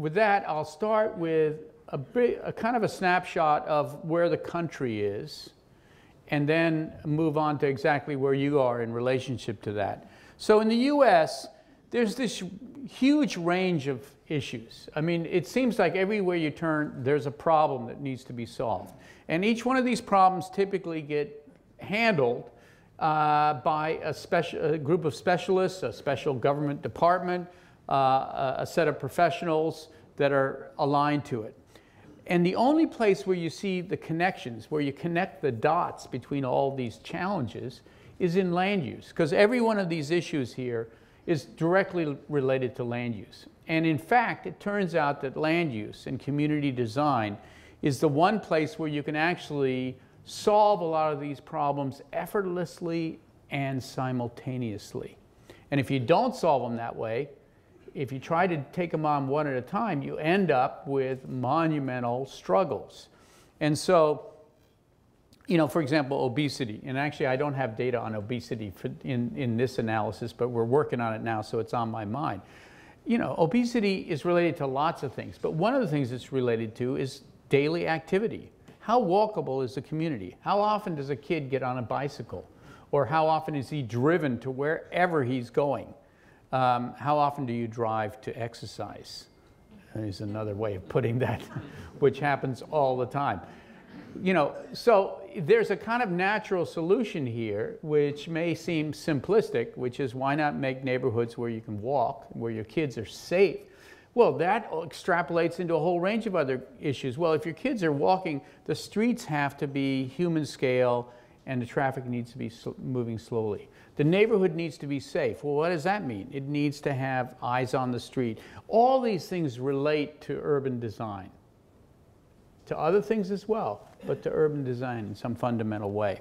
with that, I'll start with a, big, a kind of a snapshot of where the country is and then move on to exactly where you are in relationship to that. So in the US, there's this huge range of issues. I mean, it seems like everywhere you turn, there's a problem that needs to be solved. And each one of these problems typically get handled uh, by a, special, a group of specialists, a special government department, uh, a, a set of professionals, that are aligned to it. And the only place where you see the connections, where you connect the dots between all these challenges, is in land use, because every one of these issues here is directly related to land use. And in fact, it turns out that land use and community design is the one place where you can actually solve a lot of these problems effortlessly and simultaneously. And if you don't solve them that way, if you try to take them on one at a time, you end up with monumental struggles. And so, you know, for example, obesity, and actually I don't have data on obesity for, in, in this analysis, but we're working on it now, so it's on my mind. You know, obesity is related to lots of things, but one of the things it's related to is daily activity. How walkable is the community? How often does a kid get on a bicycle? Or how often is he driven to wherever he's going? Um, how often do you drive to exercise? Is another way of putting that, which happens all the time. You know, so there's a kind of natural solution here, which may seem simplistic, which is why not make neighborhoods where you can walk, where your kids are safe? Well, that extrapolates into a whole range of other issues. Well, if your kids are walking, the streets have to be human scale and the traffic needs to be sl moving slowly. The neighborhood needs to be safe. Well, what does that mean? It needs to have eyes on the street. All these things relate to urban design, to other things as well, but to urban design in some fundamental way.